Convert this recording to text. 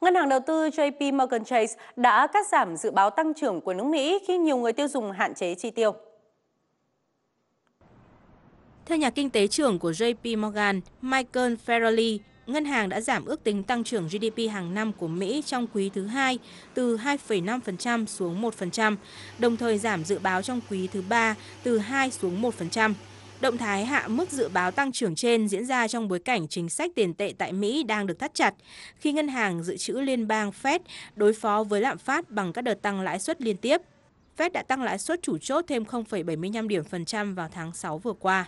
Ngân hàng đầu tư JP Morgan Chase đã cắt giảm dự báo tăng trưởng của nước Mỹ khi nhiều người tiêu dùng hạn chế chi tiêu. Theo nhà kinh tế trưởng của JP Morgan, Michael Farrelly, ngân hàng đã giảm ước tính tăng trưởng GDP hàng năm của Mỹ trong quý thứ hai từ 2,5% xuống 1%, đồng thời giảm dự báo trong quý thứ ba từ 2 xuống 1%. Động thái hạ mức dự báo tăng trưởng trên diễn ra trong bối cảnh chính sách tiền tệ tại Mỹ đang được thắt chặt, khi ngân hàng dự trữ liên bang Fed đối phó với lạm phát bằng các đợt tăng lãi suất liên tiếp. Fed đã tăng lãi suất chủ chốt thêm 0,75 điểm phần trăm vào tháng 6 vừa qua.